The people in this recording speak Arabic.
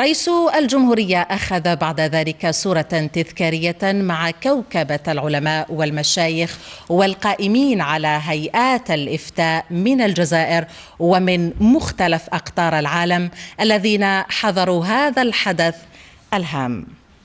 رئيس الجمهورية أخذ بعد ذلك صورة تذكارية مع كوكبة العلماء والمشايخ والقائمين على هيئات الإفتاء من الجزائر ومن مختلف أقطار العالم الذين حضروا هذا الحدث الهام